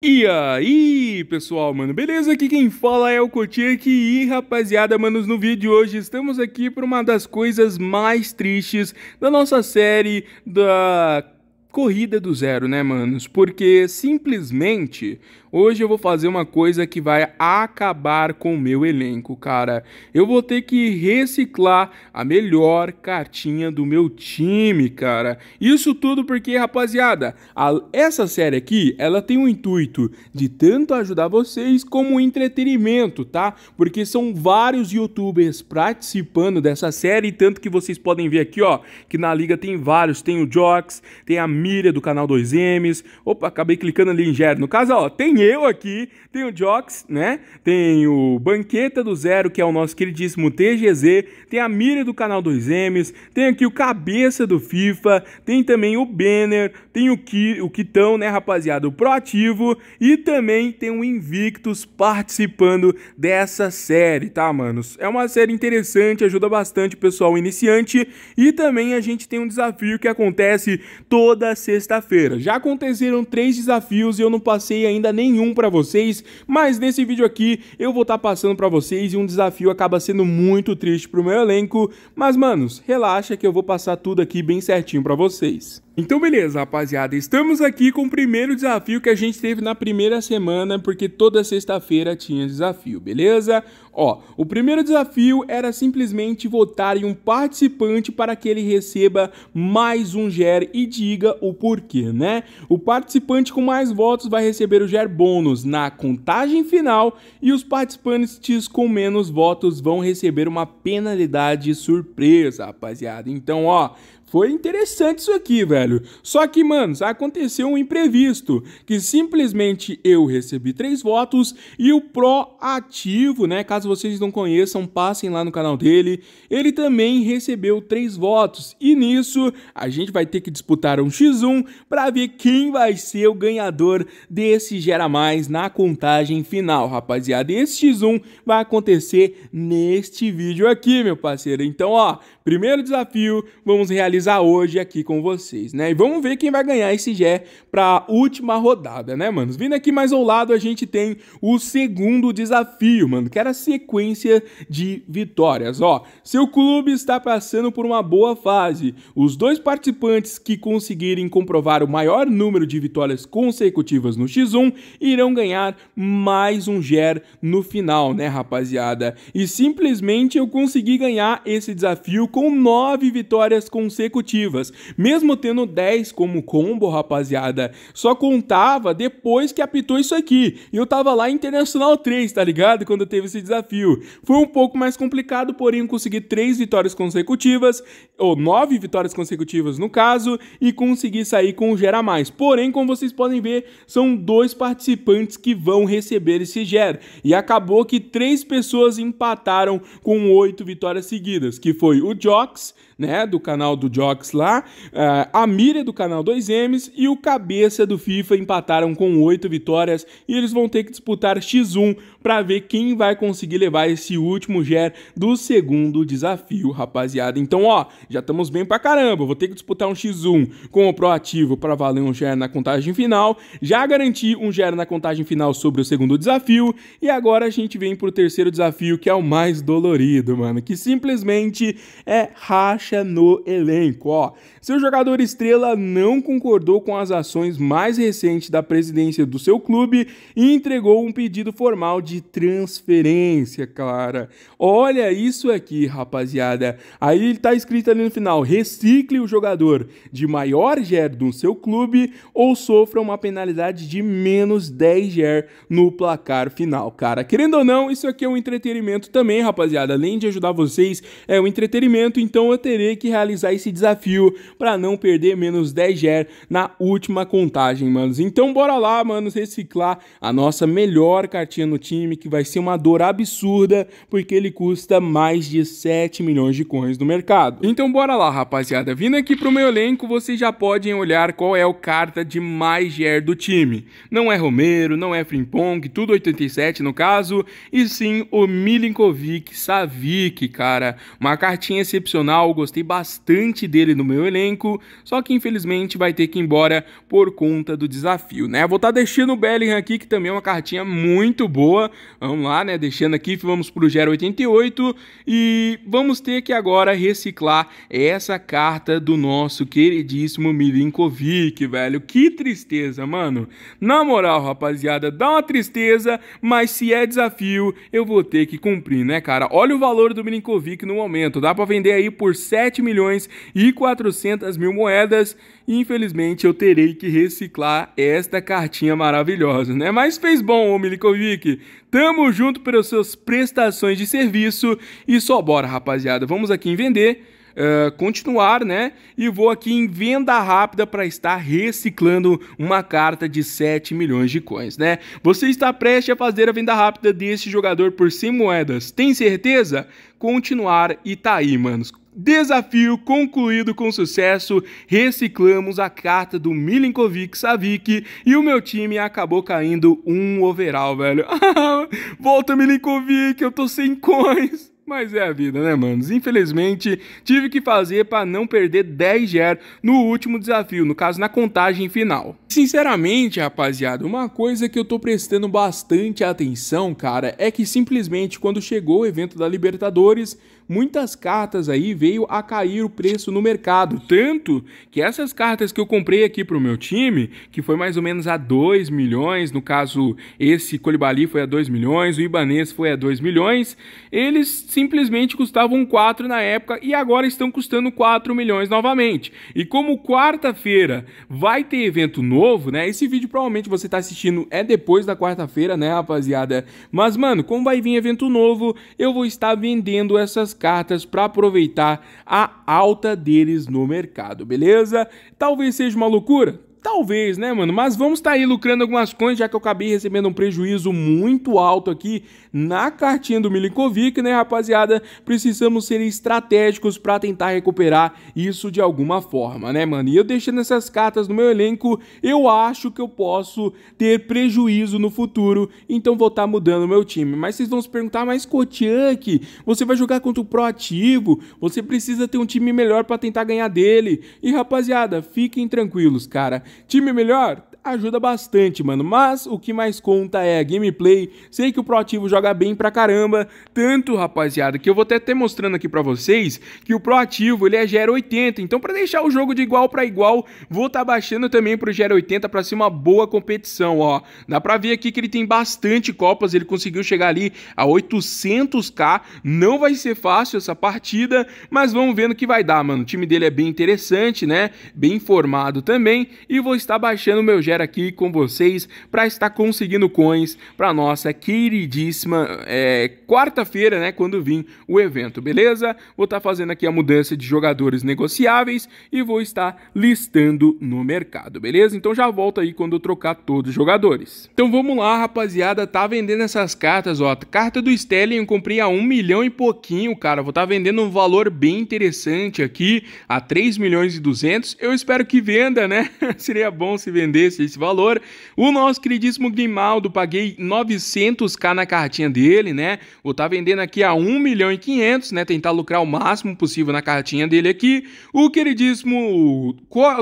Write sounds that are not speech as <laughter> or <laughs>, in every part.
E aí, pessoal, mano, beleza? Aqui quem fala é o Kotiek e, rapaziada, manos, no vídeo de hoje estamos aqui para uma das coisas mais tristes da nossa série da corrida do zero, né, manos? Porque simplesmente hoje eu vou fazer uma coisa que vai acabar com o meu elenco, cara. Eu vou ter que reciclar a melhor cartinha do meu time, cara. Isso tudo porque, rapaziada, a, essa série aqui, ela tem o um intuito de tanto ajudar vocês como entretenimento, tá? Porque são vários youtubers participando dessa série, tanto que vocês podem ver aqui, ó, que na liga tem vários, tem o Jocks, tem a família do canal 2Ms. Opa, acabei clicando ali em Gero. No caso, ó, tem eu aqui, tem o Jox, né? Tem o Banqueta do Zero, que é o nosso queridíssimo TGZ. Tem a Mira do canal 2Ms. Tem aqui o Cabeça do FIFA. Tem também o Banner. Tem o, Ki, o Kitão, né, rapaziada? O Proativo. E também tem o Invictus participando dessa série, tá, manos? É uma série interessante, ajuda bastante o pessoal iniciante. E também a gente tem um desafio que acontece toda toda sexta-feira. Já aconteceram três desafios e eu não passei ainda nenhum para vocês, mas nesse vídeo aqui eu vou estar tá passando para vocês e um desafio acaba sendo muito triste para o meu elenco, mas manos, relaxa que eu vou passar tudo aqui bem certinho para vocês. Então beleza, rapaziada, estamos aqui com o primeiro desafio que a gente teve na primeira semana, porque toda sexta-feira tinha desafio, beleza? Ó, o primeiro desafio era simplesmente votar em um participante para que ele receba mais um GER e diga o porquê, né? O participante com mais votos vai receber o GER bônus na contagem final e os participantes com menos votos vão receber uma penalidade surpresa, rapaziada. Então, ó, foi interessante isso aqui, velho. Só que, mano, aconteceu um imprevisto, que simplesmente eu recebi três votos e o Proativo, né, caso vocês não conheçam, passem lá no canal dele, ele também recebeu três votos. E nisso, a gente vai ter que disputar um X1 para ver quem vai ser o ganhador desse Gera Mais na contagem final, rapaziada. Esse X1 vai acontecer neste vídeo aqui, meu parceiro. Então, ó, Primeiro desafio vamos realizar hoje aqui com vocês, né? E vamos ver quem vai ganhar esse Gé para a última rodada, né, mano Vindo aqui mais ao lado, a gente tem o segundo desafio, mano, que era a sequência de vitórias. Ó, seu clube está passando por uma boa fase. Os dois participantes que conseguirem comprovar o maior número de vitórias consecutivas no X1 irão ganhar mais um GER no final, né, rapaziada? E simplesmente eu consegui ganhar esse desafio com nove vitórias consecutivas, mesmo tendo 10 como combo, rapaziada. Só contava depois que apitou isso aqui. E eu tava lá em Internacional 3, tá ligado? Quando teve esse desafio. Foi um pouco mais complicado, porém consegui três vitórias consecutivas, ou nove vitórias consecutivas no caso, e consegui sair com o Gera Mais. Porém, como vocês podem ver, são dois participantes que vão receber esse Gera. E acabou que três pessoas empataram com oito vitórias seguidas, que foi o John Jocks, né, do canal do Jocks lá, ah, a Mira do canal 2Ms e o Cabeça do FIFA empataram com 8 vitórias e eles vão ter que disputar X1 para ver quem vai conseguir levar esse último GER do segundo desafio, rapaziada. Então, ó, já estamos bem pra caramba. Vou ter que disputar um X1 com o Proativo para valer um GER na contagem final. Já garanti um GER na contagem final sobre o segundo desafio. E agora a gente vem pro terceiro desafio, que é o mais dolorido, mano. Que simplesmente é racha no elenco, ó. Seu jogador estrela não concordou com as ações mais recentes da presidência do seu clube e entregou um pedido formal de de transferência, Clara. Olha isso aqui, rapaziada. Aí tá escrito ali no final: recicle o jogador de maior GER do seu clube ou sofra uma penalidade de menos 10 GER no placar final, cara. Querendo ou não, isso aqui é um entretenimento também, rapaziada. Além de ajudar vocês, é um entretenimento, então eu terei que realizar esse desafio para não perder menos 10 GER na última contagem, manos. Então bora lá, manos, reciclar a nossa melhor cartinha no time time que vai ser uma dor absurda, porque ele custa mais de 7 milhões de coins no mercado. Então bora lá, rapaziada. Vindo aqui pro meu elenco, vocês já podem olhar qual é o carta de mais GR do time. Não é Romero, não é Frimpong, tudo 87 no caso, e sim o Milinkovic Savic, cara. Uma cartinha excepcional, gostei bastante dele no meu elenco, só que infelizmente vai ter que ir embora por conta do desafio, né? Vou estar tá deixando o Bellingham aqui, que também é uma cartinha muito boa, Vamos lá, né? Deixando aqui, vamos para o 088 e vamos ter que agora reciclar essa carta do nosso queridíssimo Milinkovic, velho. Que tristeza, mano. Na moral, rapaziada, dá uma tristeza, mas se é desafio, eu vou ter que cumprir, né, cara? Olha o valor do Milinkovic no momento. Dá para vender aí por 7 milhões e 400 mil moedas. E, infelizmente, eu terei que reciclar esta cartinha maravilhosa, né? Mas fez bom, ô Milinkovic. Tamo junto pelas suas prestações de serviço e só bora, rapaziada. Vamos aqui em vender. Uh, continuar, né? E vou aqui em venda rápida para estar reciclando uma carta de 7 milhões de coins, né? Você está prestes a fazer a venda rápida desse jogador por 100 moedas, tem certeza? Continuar e tá aí, manos. Desafio concluído com sucesso, reciclamos a carta do Milinkovic Savic e o meu time acabou caindo um overall, velho. <laughs> Volta, Milinkovic, eu tô sem coins. Mas é a vida, né, manos? Infelizmente, tive que fazer para não perder 10 ger no último desafio, no caso, na contagem final. Sinceramente, rapaziada, uma coisa que eu tô prestando bastante atenção, cara, é que simplesmente quando chegou o evento da Libertadores, muitas cartas aí veio a cair o preço no mercado. Tanto que essas cartas que eu comprei aqui pro meu time, que foi mais ou menos a 2 milhões, no caso, esse Colibali foi a 2 milhões, o Ibanês foi a 2 milhões, eles simplesmente custavam 4 na época e agora estão custando 4 milhões novamente. E como quarta-feira vai ter evento novo, né? Esse vídeo provavelmente você está assistindo é depois da quarta-feira, né, rapaziada? Mas, mano, como vai vir evento novo, eu vou estar vendendo essas cartas para aproveitar a alta deles no mercado, beleza? Talvez seja uma loucura? Talvez, né, mano? Mas vamos estar tá aí lucrando algumas coisas, já que eu acabei recebendo um prejuízo muito alto aqui na cartinha do Milinkovic, né, rapaziada? Precisamos ser estratégicos para tentar recuperar isso de alguma forma, né, mano? E eu deixando essas cartas no meu elenco, eu acho que eu posso ter prejuízo no futuro, então vou estar tá mudando meu time. Mas vocês vão se perguntar, mas Kotiank, você vai jogar contra o proativo, você precisa ter um time melhor para tentar ganhar dele. E rapaziada, fiquem tranquilos, cara. Time melhor? ajuda bastante, mano. Mas o que mais conta é a gameplay. Sei que o Proativo joga bem pra caramba. Tanto, rapaziada, que eu vou até ter mostrando aqui pra vocês que o Proativo, ele é Gera 80. Então pra deixar o jogo de igual pra igual, vou estar tá baixando também pro Gera 80 pra ser uma boa competição, ó. Dá pra ver aqui que ele tem bastante copas, ele conseguiu chegar ali a 800k. Não vai ser fácil essa partida, mas vamos vendo que vai dar, mano. O time dele é bem interessante, né? Bem informado também. E vou estar baixando o meu Rogério aqui com vocês para estar conseguindo coins para nossa queridíssima é, quarta-feira, né? Quando vir o evento, beleza? Vou estar tá fazendo aqui a mudança de jogadores negociáveis e vou estar listando no mercado, beleza? Então já volto aí quando eu trocar todos os jogadores. Então vamos lá, rapaziada. Tá vendendo essas cartas, ó. Carta do Sterling eu comprei a um milhão e pouquinho, cara. Vou estar tá vendendo um valor bem interessante aqui, a 3 milhões e 200. Eu espero que venda, né? <laughs> Seria bom se vendesse esse, esse valor. O nosso queridíssimo Grimaldo, paguei 900k na cartinha dele, né? Vou estar tá vendendo aqui a 1 milhão e 500, né? Tentar lucrar o máximo possível na cartinha dele aqui. O queridíssimo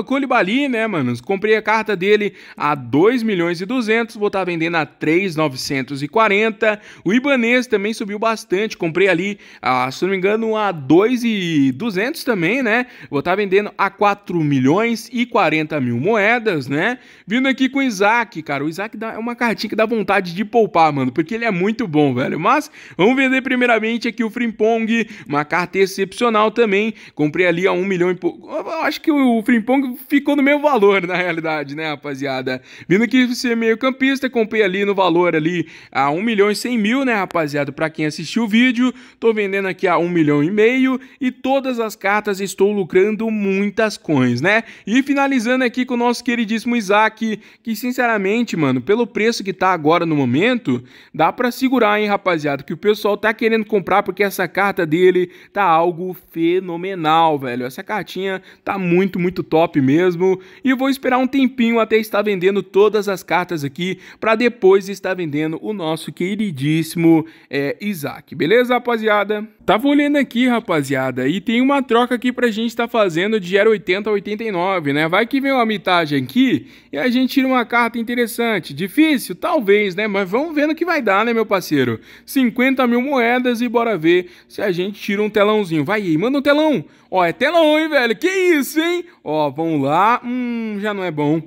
Colibali, né, manos? Comprei a carta dele a 2 milhões e 200, vou estar tá vendendo a 3,940. O Ibanês também subiu bastante, comprei ali, a, se não me engano, a 2,200 também, né? Vou estar tá vendendo a 4 milhões e 40 mil moedas, né? Vindo aqui com o Isaac, cara. O Isaac dá, é uma cartinha que dá vontade de poupar, mano, porque ele é muito bom, velho. Mas vamos vender primeiramente aqui o Frimpong, uma carta excepcional também. Comprei ali a 1 um milhão e pouco. Eu acho que o Frimpong ficou no meu valor, na realidade, né, rapaziada? Vindo aqui ser meio campista, comprei ali no valor ali a 1 um milhão e 100 mil, né, rapaziada? Pra quem assistiu o vídeo, tô vendendo aqui a 1 um milhão e meio e todas as cartas estou lucrando muitas coins, né? E finalizando aqui com o nosso queridíssimo Isaac, que, que sinceramente, mano, pelo preço que tá agora no momento, dá para segurar, hein, rapaziada, que o pessoal tá querendo comprar porque essa carta dele tá algo fenomenal, velho. Essa cartinha tá muito, muito top mesmo. E vou esperar um tempinho até estar vendendo todas as cartas aqui para depois estar vendendo o nosso queridíssimo é, Isaac. Beleza, rapaziada? Tava olhando aqui, rapaziada, e tem uma troca aqui pra gente estar tá fazendo de 080 a 89, né? Vai que vem uma mitagem aqui e a a gente tira uma carta interessante. Difícil? Talvez, né? Mas vamos ver no que vai dar, né, meu parceiro? 50 mil moedas e bora ver se a gente tira um telãozinho. Vai aí, manda um telão. Ó, é telão, hein, velho? Que isso, hein? Ó, vamos lá. Hum, já não é bom.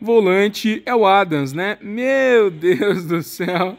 Volante é o Adams, né? Meu <laughs> Deus do céu.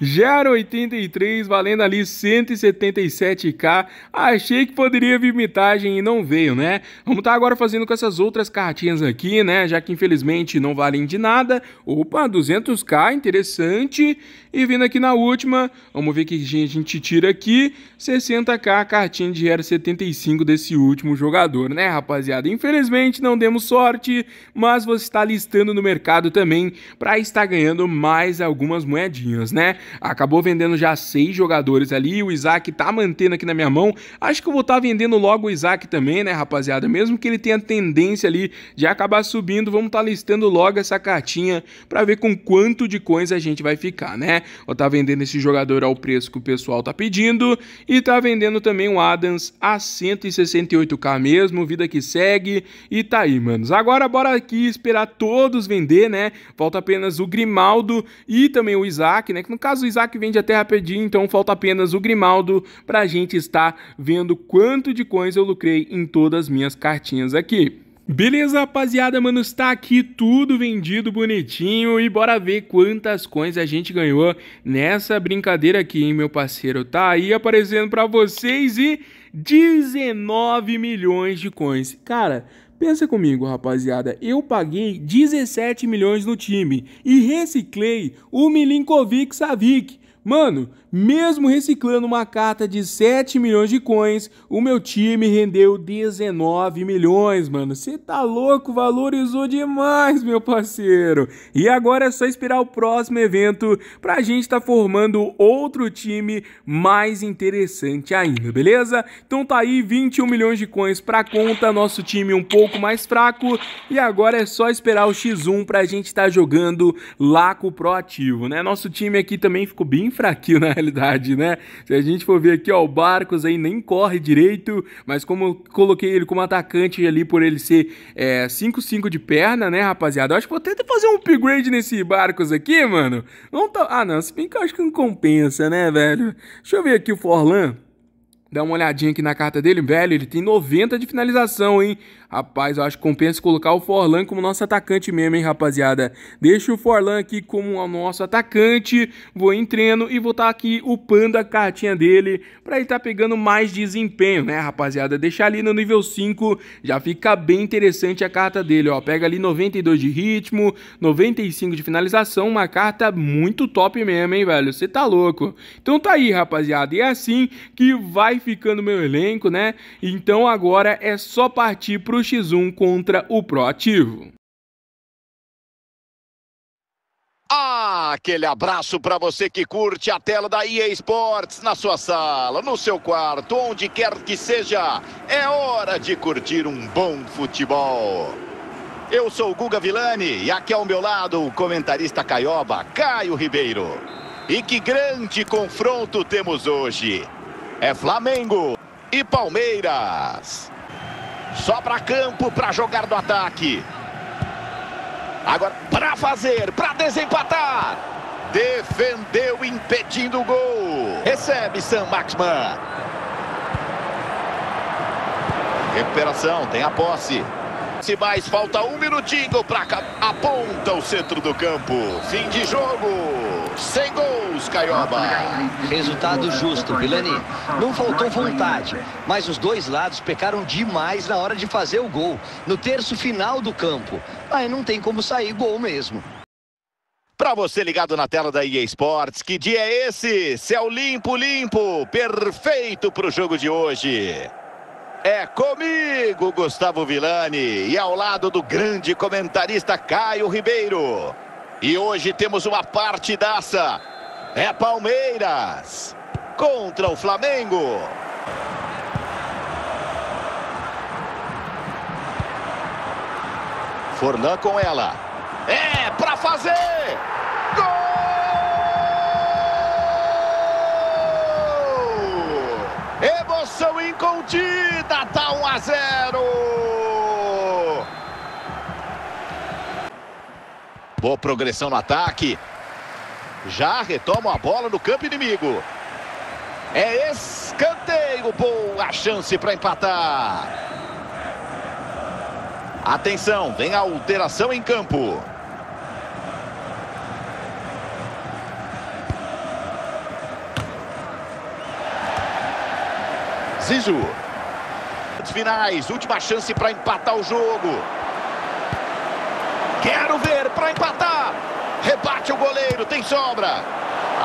Já 83, valendo ali 177k. Achei que poderia vir mitagem e não veio, né? Vamos estar tá agora fazendo com essas outras cartinhas aqui, né? Já que infelizmente não valem de nada. Opa, 200k, interessante. E vindo aqui na última, vamos ver o que a gente tira aqui. 60k, cartinha de era 75 desse último jogador, né, rapaziada? Infelizmente não demos sorte, mas você está listando no mercado também para estar ganhando mais algumas moedinhas, né? né? Acabou vendendo já seis jogadores ali, o Isaac tá mantendo aqui na minha mão. Acho que eu vou estar tá vendendo logo o Isaac também, né, rapaziada? Mesmo que ele tenha tendência ali de acabar subindo, vamos estar tá listando logo essa cartinha para ver com quanto de coins a gente vai ficar, né? Vou estar tá vendendo esse jogador ao preço que o pessoal tá pedindo e tá vendendo também o Adams a 168k mesmo, vida que segue e tá aí, manos. Agora bora aqui esperar todos vender, né? Falta apenas o Grimaldo e também o Isaac, né? né? Que no caso o Isaac vende até rapidinho, então falta apenas o Grimaldo para a gente estar vendo quanto de coins eu lucrei em todas as minhas cartinhas aqui. Beleza, rapaziada, mano, está aqui tudo vendido bonitinho e bora ver quantas coins a gente ganhou nessa brincadeira aqui, hein, meu parceiro? Tá aí aparecendo para vocês e 19 milhões de coins. Cara, Pensa comigo, rapaziada. Eu paguei 17 milhões no time e reciclei o Milinkovic Savic. Mano, mesmo reciclando uma carta de 7 milhões de coins, o meu time rendeu 19 milhões, mano. Você tá louco? Valorizou demais, meu parceiro. E agora é só esperar o próximo evento pra gente tá formando outro time mais interessante ainda, beleza? Então tá aí 21 milhões de coins pra conta, nosso time um pouco mais fraco. E agora é só esperar o X1 pra gente tá jogando lá com o Pro ativo, né? Nosso time aqui também ficou bem fraquinho né? realidade, né? Se a gente for ver aqui, ó, o Barcos aí nem corre direito, mas como eu coloquei ele como atacante ali por ele ser 5-5 é, de perna, né, rapaziada? Eu acho que vou tentar fazer um upgrade nesse Barcos aqui, mano. Vamos tá... Ah, não, se bem que eu acho que não compensa, né, velho? Deixa eu ver aqui o Forlan. Dá uma olhadinha aqui na carta dele, velho, ele tem 90 de finalização, hein? Rapaz, eu acho que compensa colocar o Forlan como nosso atacante mesmo, hein, rapaziada? Deixa o Forlan aqui como o nosso atacante, vou em treino e vou estar tá aqui upando a cartinha dele pra ele estar tá pegando mais desempenho, né, rapaziada? Deixar ali no nível 5 já fica bem interessante a carta dele, ó. Pega ali 92 de ritmo, 95 de finalização, uma carta muito top mesmo, hein, velho? Você tá louco. Então tá aí, rapaziada, e é assim que vai qualificando meu elenco, né? Então agora é só partir para o X1 contra o Proativo. Ah, aquele abraço para você que curte a tela da EA Sports na sua sala, no seu quarto, onde quer que seja. É hora de curtir um bom futebol. Eu sou o Guga Vilani e aqui ao meu lado o comentarista caioba Caio Ribeiro. E que grande confronto temos hoje. É Flamengo e Palmeiras. Só para campo para jogar do ataque. Agora para fazer, para desempatar. Defendeu impedindo o gol. Recebe Sam Maxman. Recuperação, tem a posse. Se mais falta um minutinho para aponta o centro do campo. Fim de jogo. Sem gol. Santos Caioba. Resultado justo, Vilani. Não faltou vontade, mas os dois lados pecaram demais na hora de fazer o gol, no terço final do campo. Aí não tem como sair gol mesmo. Para você ligado na tela da EA Sports, que dia é esse? Céu limpo, limpo, perfeito para o jogo de hoje. É comigo, Gustavo Villani, e ao lado do grande comentarista Caio Ribeiro. E hoje temos uma partidaça. É Palmeiras contra o Flamengo. Forlan com ela. É para fazer! Gol! Emoção incontida, tá 1 a 0. Boa progressão no ataque. Já retoma a bola no campo inimigo. É escanteio, boa chance para empatar. Atenção, vem a alteração em campo. Zizu. Finais, última chance para empatar o jogo. Quero ver para empatar bate o goleiro, tem sobra.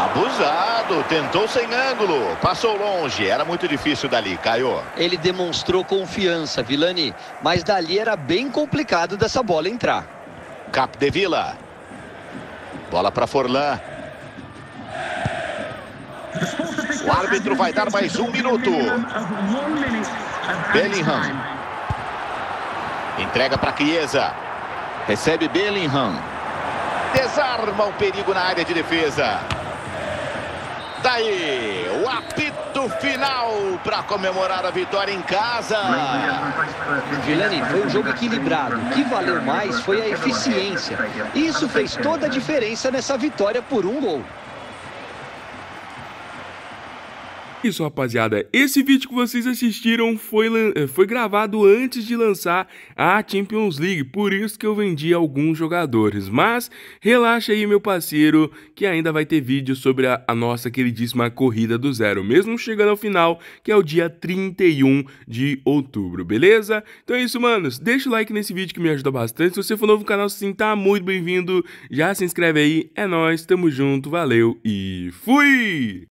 Abusado, tentou sem ângulo, passou longe, era muito difícil dali, caiu. Ele demonstrou confiança, Vilani, mas dali era bem complicado dessa bola entrar. Cap de Vila. Bola para Forlan. O árbitro vai dar mais um minuto. Bellingham. Entrega para Chiesa. Recebe Bellingham. Desarma o perigo na área de defesa. Daí, o apito final para comemorar a vitória em casa. Juliane, foi um jogo equilibrado. O que valeu mais foi a eficiência. Isso fez toda a diferença nessa vitória por um gol. Isso, rapaziada. Esse vídeo que vocês assistiram foi, eh, foi gravado antes de lançar a Champions League, por isso que eu vendi alguns jogadores. Mas relaxa aí, meu parceiro, que ainda vai ter vídeo sobre a, a nossa queridíssima Corrida do Zero, mesmo chegando ao final, que é o dia 31 de outubro, beleza? Então é isso, manos. Deixa o like nesse vídeo que me ajuda bastante. Se você for novo no canal, sim, tá muito bem-vindo. Já se inscreve aí. É nóis, tamo junto, valeu e fui!